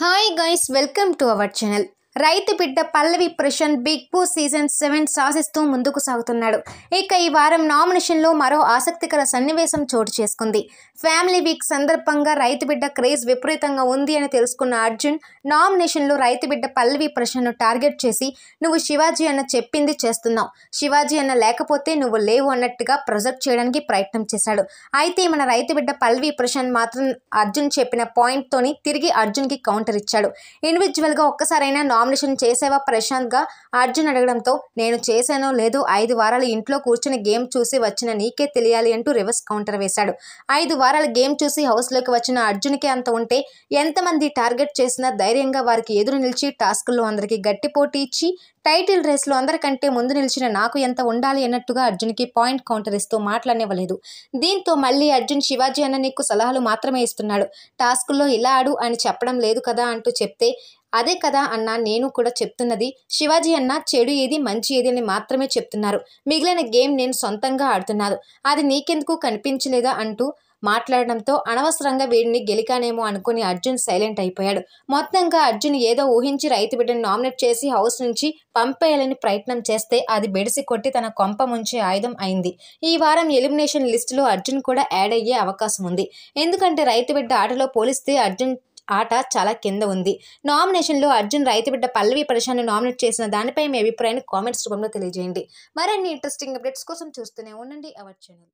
Hi guys, welcome to our channel. రైతు బిడ్డ Pallavi Prashanth Bigg Boss season seven సాధిస్తూ ముందుకు సాగుతున్నాడు ఇక ఈ వారం నామినేషన్లో మరో ఆసక్తికర సన్నివేశం చోటు చేసుకుంది ఫ్యామిలీ వీక్ సందర్భంగా రైతు బిడ్డ క్రేజ్ విపరీతంగా ఉంది అని తెలుసుకున్న అర్జున్ నామినేషన్లో రైతు బిడ్డ పల్లవి ప్రశాంత్ను టార్గెట్ చేసి నువ్వు శివాజీ అన్న చెప్పింది చేస్తున్నావు శివాజీ అన్న లేకపోతే నువ్వు లేవు అన్నట్టుగా ప్రొజెక్ట్ చేయడానికి ప్రయత్నం చేశాడు అయితే మన రైతు బిడ్డ పల్లవి ప్రశాంత్ మాత్రం అర్జున్ చెప్పిన పాయింట్తోని తిరిగి అర్జున్కి కౌంటర్ ఇచ్చాడు ఇండివిజువల్గా ఒక్కసారైనా నామినేషన్ కాంబినేషన్ చేసేవా ప్రశాంత్గా అర్జున్ అడగడంతో నేను చేశానో లేదు ఐదు వారాలు ఇంట్లో కూర్చొని గేమ్ చూసి వచ్చిన నీకే తెలియాలి అంటూ రివర్స్ కౌంటర్ వేశాడు ఐదు వారాల గేమ్ చూసి హౌస్లోకి వచ్చిన అర్జున్కి అంత ఉంటే ఎంతమంది టార్గెట్ చేసినా ధైర్యంగా వారికి ఎదురు నిలిచి టాస్కుల్లో అందరికీ గట్టి పోటీ ఇచ్చి టైటిల్ రేస్లో అందరికంటే ముందు నిలిచిన నాకు ఎంత ఉండాలి అన్నట్టుగా అర్జున్కి పాయింట్ కౌంటర్ ఇస్తూ మాట్లాడనివ్వలేదు దీంతో మళ్ళీ అర్జున్ శివాజీ అన్న నీకు సలహాలు మాత్రమే ఇస్తున్నాడు టాస్కుల్లో ఇలా ఆడు అని చెప్పడం లేదు కదా అంటూ చెప్తే అదే కదా అన్న నేను కూడా చెప్తున్నది శివాజీ అన్న చెడు ఏది మంచి ఏది అని మాత్రమే చెప్తున్నారు మిగిలిన గేమ్ నేను సొంతంగా ఆడుతున్నాను అది నీకెందుకు కనిపించలేదా అంటూ మాట్లాడడంతో అనవసరంగా వీడిని గెలికానేమో అనుకుని అర్జున్ సైలెంట్ అయిపోయాడు మొత్తంగా అర్జున్ ఏదో ఊహించి రైతు బిడ్డను నామినేట్ చేసి హౌస్ నుంచి పంపేయాలని ప్రయత్నం చేస్తే అది బెడిసి కొట్టి తన కొంప ముంచే ఆయుధం అయింది ఈ వారం ఎలిమినేషన్ లిస్టులో అర్జున్ కూడా యాడ్ అయ్యే అవకాశం ఉంది ఎందుకంటే రైతు బిడ్డ ఆటలో పోలిస్తే అర్జున్ ఆట చాలా కింద ఉంది నామినేషన్లో అర్జున్ రైతుబిడ్డ పల్లవి ప్రశాంత్ నామినేట్ చేసిన దానిపై మీ అభిప్రాయాన్ని కామెంట్స్ రూపంలో తెలియజేయండి మరిన్ని ఇంట్రెస్టింగ్ అప్డేట్స్ కోసం చూస్తూనే ఉండండి అవర్ ఛానల్